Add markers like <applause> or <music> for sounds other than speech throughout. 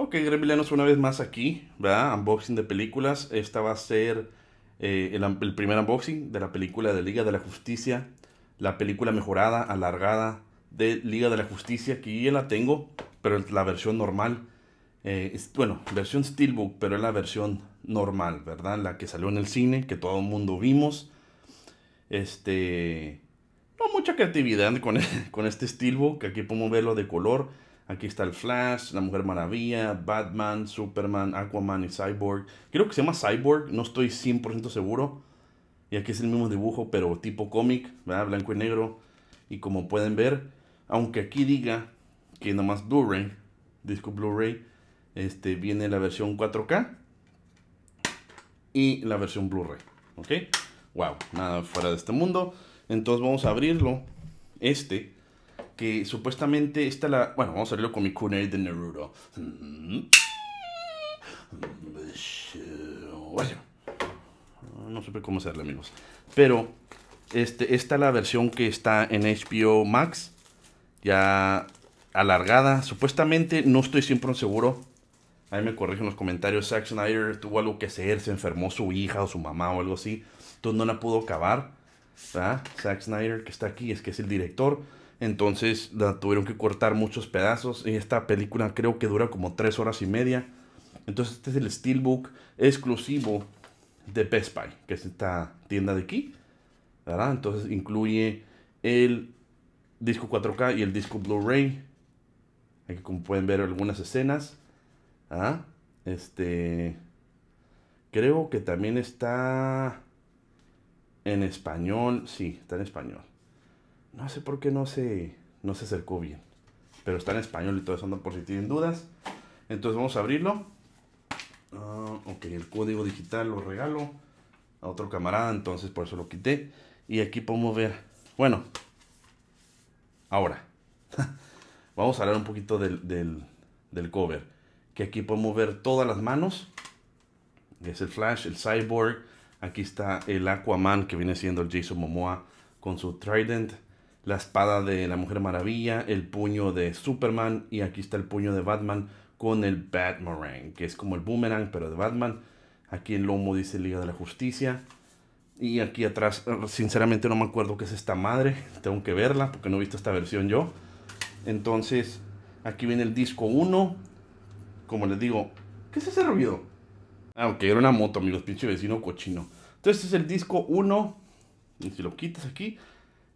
Ok, gremilianos, una vez más aquí, ¿verdad? Unboxing de películas. Esta va a ser eh, el, primer unboxing de la película de Liga de la Justicia. La película mejorada, alargada de Liga de la Justicia. Que ya la tengo, pero es la versión normal. Eh, es, bueno, versión Steelbook, pero es la versión normal, ¿verdad? La que salió en el cine, que todo el mundo vimos. Este... No mucha creatividad con, <laughs> con este Steelbook. Aquí podemos verlo de color Aquí está el Flash, la Mujer Maravilla, Batman, Superman, Aquaman y Cyborg. Creo que se llama Cyborg, no estoy 100% seguro. Y aquí es el mismo dibujo, pero tipo cómic, ¿verdad? Blanco y negro. Y como pueden ver, aunque aquí diga que más Blu-ray, disco Blu-ray, este, viene la versión 4K y la versión Blu-ray. ¿Ok? Wow, nada fuera de este mundo. Entonces vamos a abrirlo. Este que supuestamente está la... Bueno, vamos a verlo con mi kunai de Naruto. Mm. no supe cómo hacerlo amigos. Pero este, esta es la versión que está en HBO Max, ya alargada. Supuestamente, no estoy siempre seguro. Ahí me corrigen los comentarios. Zack Snyder tuvo algo que hacer, se enfermó su hija o su mamá o algo así. Entonces no la pudo acabar. ¿verdad? Zack Snyder, que está aquí, es que es el director. Entonces la tuvieron que cortar muchos pedazos. Y esta película creo que dura como tres horas y media. Entonces este es el Steelbook exclusivo de Best Buy, que es esta tienda de aquí. Entonces incluye el disco 4K y el disco Blu-ray. Aquí como pueden ver algunas escenas. ¿ah? Este... Creo que también está en español. Sí, está en español. No sé por qué no se, no se acercó bien. Pero está en español y todo eso anda por si tienen dudas. Entonces vamos a abrirlo. Ah, ok, el código digital lo regalo a otro camarada, entonces por eso lo quité. Y aquí podemos ver. Bueno, ahora <laughs> vamos a hablar un poquito del, del cover. Que aquí podemos ver todas las manos. Es el Flash, el Cyborg. Aquí está el Aquaman que viene siendo el Jason Momoa con su Trident la espada de la Mujer Maravilla, el puño de Superman y aquí está el puño de Batman con el Batmorang, que es como el boomerang pero de Batman. Aquí el lomo dice Liga de la Justicia. Y aquí atrás, sinceramente no me acuerdo qué es esta madre. Tengo que verla porque no he visto esta versión yo. Entonces, aquí viene el disco 1. Como les digo, ¿qué es ese ruido? Ah, ok, era una moto, amigos, pinche vecino cochino. Entonces, este es el disco 1. Y si lo quitas aquí,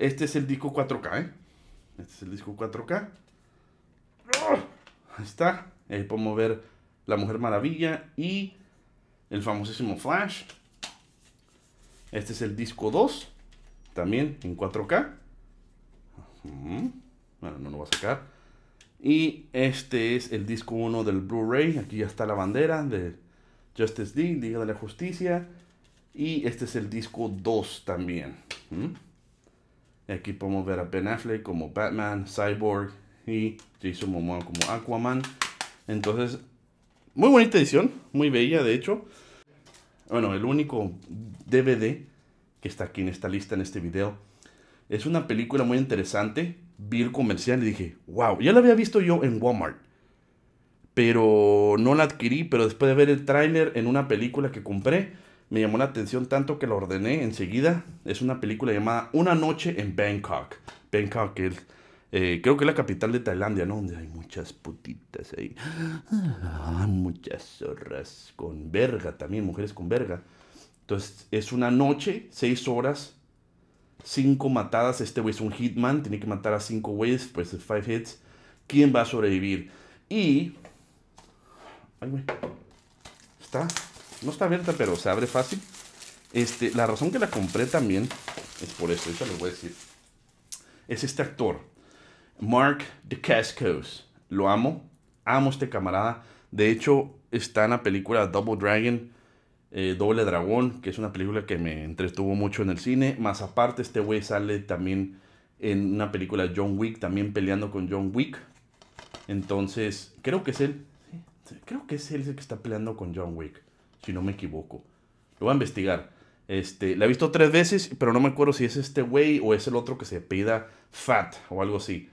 este es el disco 4K, ¿eh? Este es el disco 4K. Ahí está. Ahí podemos ver La Mujer Maravilla y el famosísimo Flash. Este es el disco 2, también en 4K. Mm, bueno, no lo voy a sacar. Y este es el disco 1 del Blu-ray. Aquí ya está la bandera de Justice League, Liga de la Justicia. Y este es el disco 2 también. ¿Mm? Aquí podemos ver a Ben Affleck como Batman, Cyborg y Jason Momoa como Aquaman. Entonces, muy bonita edición, muy bella de hecho. Bueno, el único DVD que está aquí en esta lista, en este video, es una película muy interesante. Vi el comercial y dije, wow, ya la había visto yo en Walmart. Pero no la adquirí, pero después de ver el tráiler en una película que compré, me llamó la atención tanto que lo ordené enseguida. Es una película llamada Una noche en Bangkok. Bangkok eh, creo que es la capital de Tailandia, ¿no? Donde hay muchas putitas ahí. Ah, muchas zorras con verga también, mujeres con verga. Entonces es una noche, seis horas, cinco matadas. Este güey es un hitman, tiene que matar a cinco güeyes, pues five hits. ¿Quién va a sobrevivir? Y... Ay, Está no está abierta, pero se abre fácil. Este, la razón que la compré también es por eso, eso les voy a decir. Es este actor, Mark de Cascos. Lo amo, amo a este camarada. De hecho, está en la película Double Dragon, eh, Doble Dragón, que es una película que me entretuvo mucho en el cine. Más aparte, este güey sale también en una película John Wick, también peleando con John Wick. Entonces, creo que es él. Creo que es él el que está peleando con John Wick si no me equivoco. Lo voy a investigar. Este, la he visto tres veces, pero no me acuerdo si es este güey o es el otro que se pida Fat o algo así.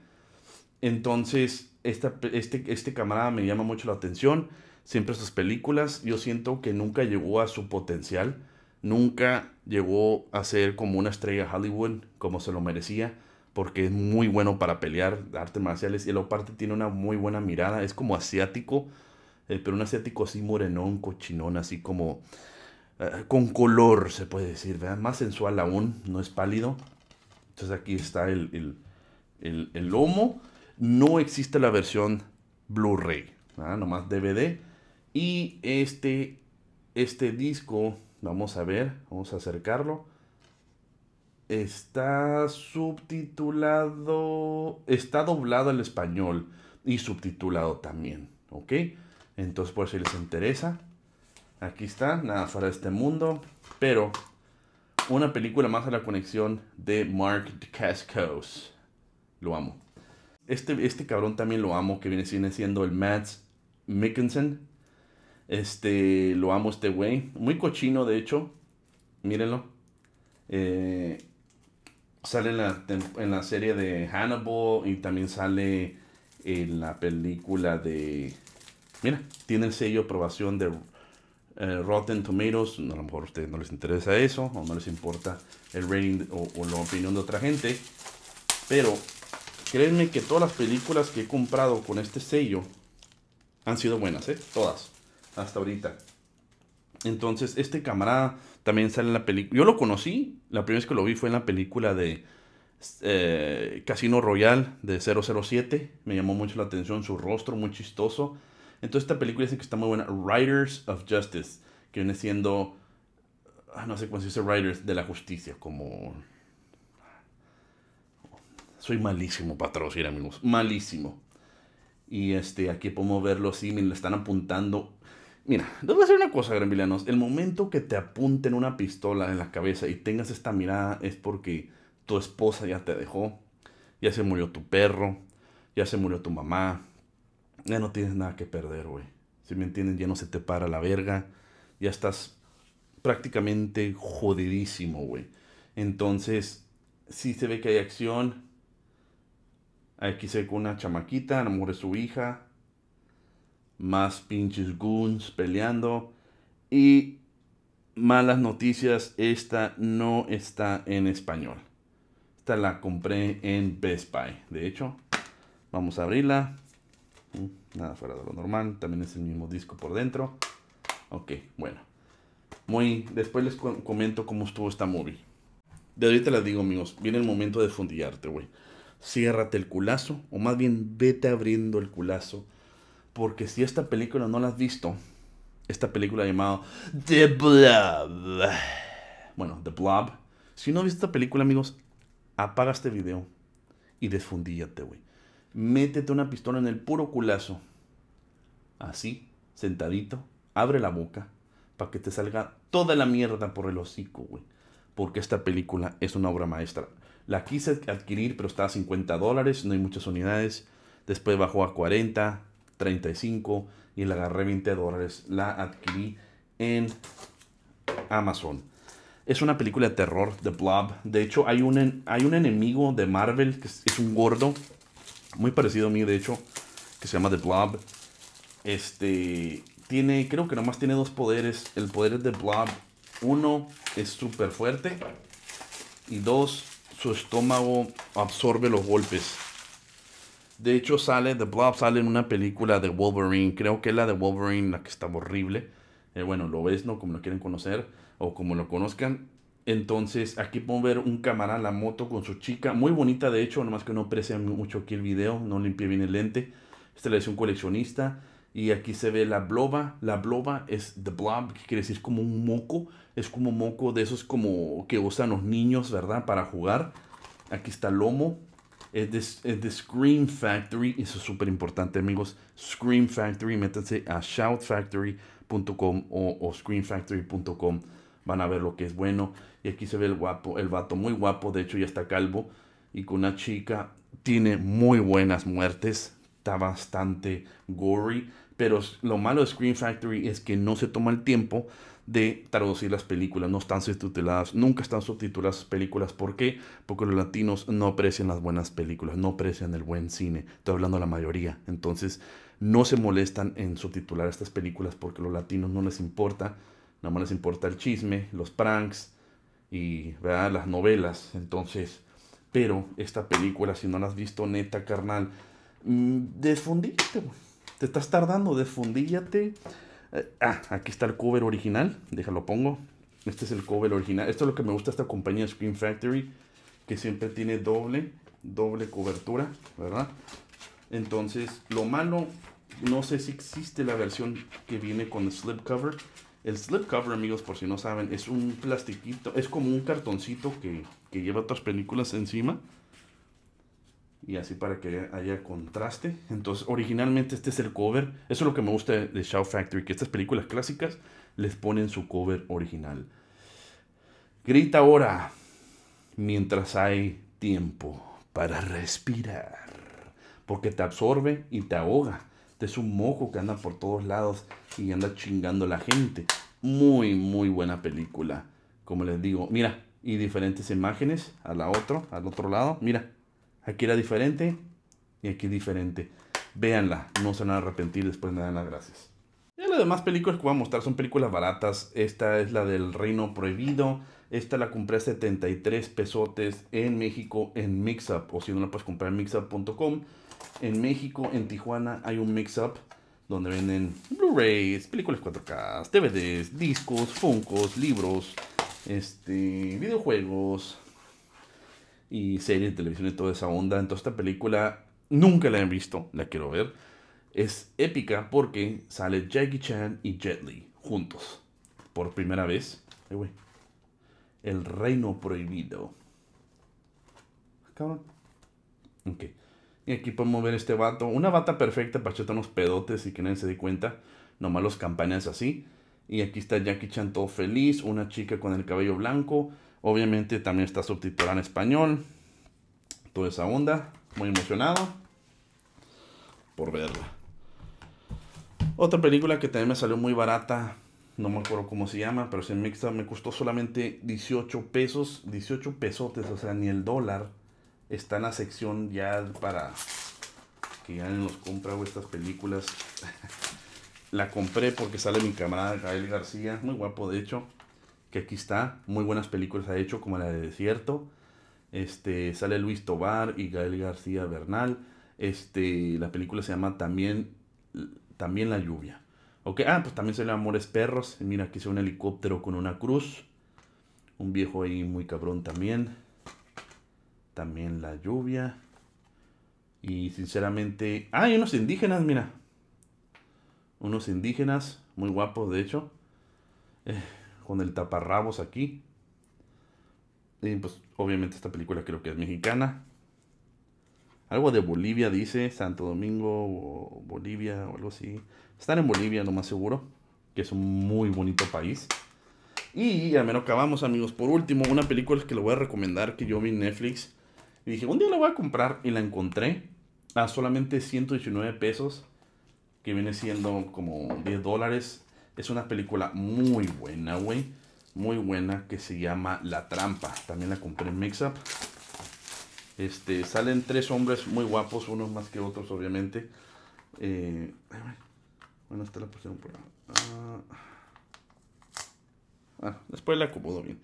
Entonces, este, este camarada me llama mucho la atención. Siempre sus películas, yo siento que nunca llegó a su potencial. Nunca llegó a ser como una estrella de Hollywood, como se lo merecía, porque es muy bueno para pelear, artes marciales, y aparte tiene una muy buena mirada, es como asiático, pero un asiático así morenón, cochinón, así como eh, con color, se puede decir, ¿verdad? Más sensual aún, no es pálido. Entonces aquí está el, lomo. No existe la versión Blu-ray, nomás DVD. Y este, este disco, vamos a ver, vamos a acercarlo está subtitulado, está doblado al español y subtitulado también, ¿ok? Entonces, por si les interesa, aquí está, nada fuera de este mundo, pero una película más a la conexión de Mark Cascos. Lo amo. Este, este cabrón también lo amo, que viene, siendo el Mads Mickensen. Este, lo amo este güey. Muy cochino, de hecho. Mírenlo. Eh, sale en la, en la serie de Hannibal y también sale en la película de Mira, tiene el sello aprobación de eh, Rotten Tomatoes. A lo mejor a ustedes no les interesa eso o no les importa el rating o, la opinión de otra gente. Pero créanme que todas las películas que he comprado con este sello han sido buenas, ¿eh? Todas. Hasta ahorita. Entonces, este camarada también sale en la película. Yo lo conocí, la primera vez que lo vi fue en la película de eh, Casino Royale de 007. Me llamó mucho la atención su rostro, muy chistoso. Entonces esta película dice que está muy buena. Writers of Justice, que viene siendo, ah, no sé cuándo se dice Riders, de la justicia, como... Soy malísimo para traducir, amigos. Malísimo. Y este, aquí podemos verlo, así, me lo están apuntando. Mira, les voy a decir una cosa, gran El momento que te apunten una pistola en la cabeza y tengas esta mirada es porque tu esposa ya te dejó, ya se murió tu perro, ya se murió tu mamá, ya no tienes nada que perder, güey. Si me entienden, ya no se te para la verga. Ya estás prácticamente jodidísimo, güey. Entonces, si se ve que hay acción. Aquí se ve con una chamaquita, amor de su hija. Más pinches goons peleando. Y malas noticias, esta no está en español. Esta la compré en Best Buy. De hecho, vamos a abrirla. Mm, nada fuera de lo normal. También es el mismo disco por dentro. Ok, bueno. Muy, después les comento cómo estuvo esta movie. De ahorita les digo, amigos, viene el momento de fundillarte, güey. Ciérrate el culazo, o más bien vete abriendo el culazo. Porque si esta película no la has visto, esta película llamada The Blob. Bueno, The Blob. Si no has visto esta película, amigos, apaga este video y desfundíllate, güey métete una pistola en el puro culazo. Así, sentadito, abre la boca para que te salga toda la mierda por el hocico, güey. Porque esta película es una obra maestra. La quise adquirir, pero estaba a 50 dólares, no hay muchas unidades. Después bajó a 40, 35 y la agarré 20 dólares. La adquirí en Amazon. Es una película de terror, The Blob. De hecho, hay un, hay un enemigo de Marvel que es un gordo muy parecido a mí, de hecho, que se llama The Blob. Este, tiene, creo que nomás tiene dos poderes. El poder de Blob, uno, es súper fuerte. Y dos, su estómago absorbe los golpes. De hecho, sale, The Blob sale en una película de Wolverine. Creo que es la de Wolverine, la que está horrible. Eh, bueno, lo ves, ¿no? Como lo quieren conocer o como lo conozcan. Entonces, aquí podemos ver un camarada la moto con su chica, muy bonita de hecho, nomás que no aprecia mucho aquí el video, no limpié bien el lente. este le dice un coleccionista. Y aquí se ve la bloba. La bloba es the blob, que quiere decir como un moco. Es como moco de esos como que usan los niños, ¿verdad? Para jugar. Aquí está lomo. Es de, es Scream Factory. Eso es súper importante, amigos. Scream Factory. Métanse a shoutfactory.com o, o van a ver lo que es bueno. Y aquí se ve el guapo, el vato muy guapo, de hecho ya está calvo. Y con una chica tiene muy buenas muertes, está bastante gory. Pero lo malo de Screen Factory es que no se toma el tiempo de traducir las películas. No están subtituladas, nunca están subtituladas las películas. ¿Por qué? Porque los latinos no aprecian las buenas películas, no aprecian el buen cine. Estoy hablando de la mayoría. Entonces, no se molestan en subtitular estas películas porque a los latinos no les importa nada más les importa el chisme, los pranks y ¿verdad? las novelas. Entonces, pero esta película, si no la has visto, neta, carnal, mm, desfundíllate, te estás tardando, desfundíllate. Eh, ah, aquí está el cover original, déjalo pongo. Este es el cover original. Esto es lo que me gusta esta compañía Screen Factory, que siempre tiene doble, doble cobertura, ¿verdad? Entonces, lo malo, no sé si existe la versión que viene con el slipcover, el slipcover, amigos, por si no saben, es un plastiquito, es como un cartoncito que, que lleva otras películas encima. Y así para que haya contraste. Entonces, originalmente este es el cover. Eso es lo que me gusta de Shout Factory, que estas películas clásicas les ponen su cover original. Grita ahora, mientras hay tiempo para respirar, porque te absorbe y te ahoga. Es un mojo que anda por todos lados y anda chingando la gente. Muy, muy buena película. Como les digo, mira, y diferentes imágenes a la otro, al otro lado. Mira, aquí era diferente y aquí diferente. Véanla, no se van a arrepentir, después me dan las gracias. Y las demás películas que voy a mostrar son películas baratas. Esta es la del Reino Prohibido. Esta la compré a 73 pesotes en México en Mixup. O si no la puedes comprar en mixup.com. En México, en Tijuana, hay un Mixup donde venden Blu-rays, películas 4K, DVDs, discos, funkos, libros, este, videojuegos y series de televisión y toda esa onda. Entonces esta película nunca la han visto, la quiero ver. Es épica porque sale Jackie Chan y Jet Li juntos por primera vez. Ay, güey. El reino prohibido. Ah, cabrón. Ok. Y aquí podemos ver este vato. Una bata perfecta para echar unos pedotes y que nadie se dé cuenta. Nomás los campañas así. Y aquí está Jackie Chan todo feliz. Una chica con el cabello blanco. Obviamente también está subtitulada en español. Toda esa onda. Muy emocionado por verla. Otra película que también me salió muy barata no me acuerdo cómo se llama, pero si Mixta me costó solamente 18 pesos, 18 pesotes, o sea, ni el dólar. Está en la sección ya para que ya nos compra estas películas. <laughs> la compré porque sale mi camarada Gael García, muy guapo de hecho, que aquí está, muy buenas películas ha hecho, como la de Desierto. Este, sale Luis Tobar y Gael García Bernal. Este, la película se llama también, también La Lluvia. Ok, ah, pues también sale Amores Perros. Mira, aquí se un helicóptero con una cruz. Un viejo ahí muy cabrón también. También la lluvia. Y sinceramente... Ah, hay unos indígenas, mira. Unos indígenas, muy guapos de hecho. Eh, con el taparrabos aquí. Y pues obviamente esta película creo que es mexicana. Algo de Bolivia dice, Santo Domingo o Bolivia o algo así. Están en Bolivia, lo más seguro, que es un muy bonito país. Y al menos acabamos, amigos. Por último, una película que le voy a recomendar que yo vi en Netflix. Y dije, un día la voy a comprar y la encontré a solamente 119 pesos, que viene siendo como 10 dólares. Es una película muy buena, güey. Muy buena que se llama La Trampa. También la compré en Mixup. Este, salen tres hombres muy guapos, unos más que otros, obviamente. Eh, bueno, esta la pusieron por ah. ah, después la acomodo bien.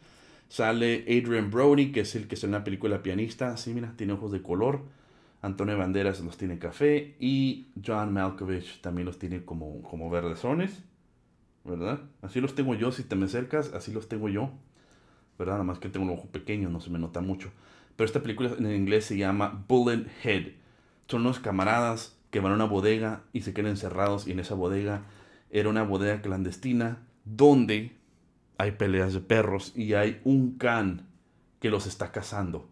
Sale Adrian Brody, que es el que está en la película Pianista. Así mira, tiene ojos de color. Antonio Banderas los tiene café. Y John Malkovich también los tiene como, como verdezones. ¿Verdad? Así los tengo yo, si te me acercas, así los tengo yo. ¿Verdad? Nada más que tengo un ojo pequeño, no se me nota mucho. Pero esta película en inglés se llama Bullet Head. Son unos camaradas que van a una bodega y se quedan encerrados y en esa bodega era una bodega clandestina donde hay peleas de perros y hay un can que los está cazando,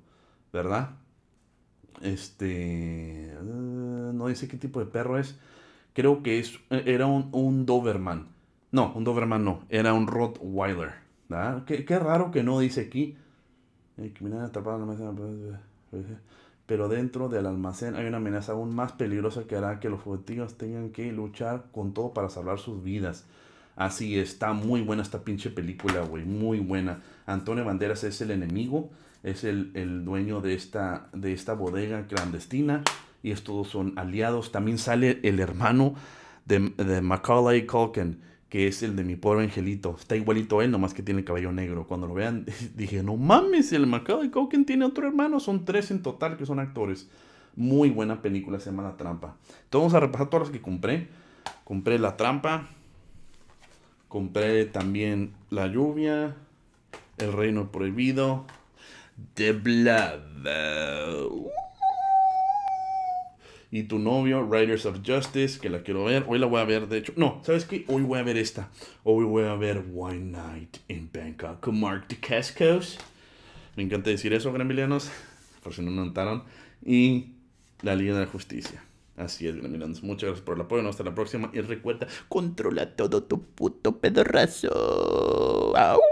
¿verdad? Este... Eh, no dice qué tipo de perro es. Creo que es, eh, era un, Doberman. No, un Doberman no, era un Rottweiler. ¿verdad? qué raro que no dice aquí eh, Pero dentro del almacén hay una amenaza aún más peligrosa que hará que los fugitivos tengan que luchar con todo para salvar sus vidas. Así está muy buena esta pinche película, güey. Muy buena. Antonio Banderas es el enemigo, es el, dueño de esta, de esta bodega clandestina. Y estos son aliados. También sale el hermano de, de Macaulay Culkin que es el de mi pobre angelito. Está igualito a él, nomás que tiene el cabello negro. Cuando lo vean, <laughs> dije, no mames, el Macaulay Culkin tiene otro hermano. Son tres en total que son actores. Muy buena película, se llama La Trampa. Entonces vamos a repasar todas las que compré. Compré La Trampa. Compré también La Lluvia. El Reino Prohibido. The Blood y tu novio, Riders of Justice, que la quiero ver. Hoy la voy a ver, de hecho. No, ¿sabes qué? Hoy voy a ver esta. Hoy voy a ver One Night in Bangkok con Mark Cascos. Me encanta decir eso, granvilianos, por si no notaron. Y la Liga de la Justicia. Así es, granvilianos. Muchas gracias por el apoyo. Hasta la próxima. Y recuerda, controla todo tu puto pedorrazo. ¡Au!